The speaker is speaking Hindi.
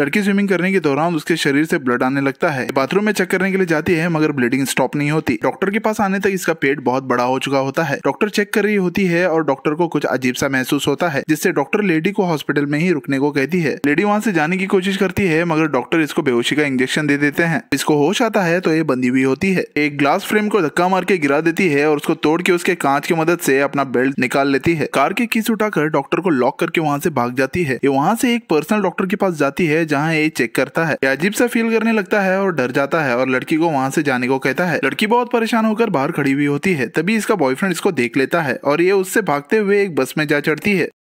लड़की स्विमिंग करने के दौरान उसके शरीर से ब्लड आने लगता है बाथरूम में चेक करने के लिए जाती है मगर ब्लीडिंग स्टॉप नहीं होती डॉक्टर के पास आने तक इसका पेट बहुत बड़ा हो चुका होता है डॉक्टर चेक कर रही होती है और डॉक्टर को कुछ अजीब सा महसूस होता है जिससे डॉक्टर लेडी को हॉस्पिटल में ही रुकने को कहती है लेडी वहाँ से जाने की कोशिश करती है मगर डॉक्टर इसको बेहोशी का इंजेक्शन दे देते हैं इसको होश आता है तो ये बंदी हुई होती है एक ग्लास फ्रेम को धक्का मार के गिरा देती है और उसको तोड़ के उसके कांच की मदद से अपना बेल्ट निकाल लेती है कार की किस उठाकर डॉक्टर को लॉक करके वहाँ से भाग जाती है ये वहाँ से एक पर्सनल डॉक्टर के पास जाती है जहाँ ये चेक करता है अजीब सा फील करने लगता है और डर जाता है और लड़की को वहाँ से जाने को कहता है लड़की बहुत परेशान होकर बाहर खड़ी हुई होती है तभी इसका बॉयफ्रेंड इसको देख लेता है और ये उससे भागते हुए एक बस में जा चढ़ती है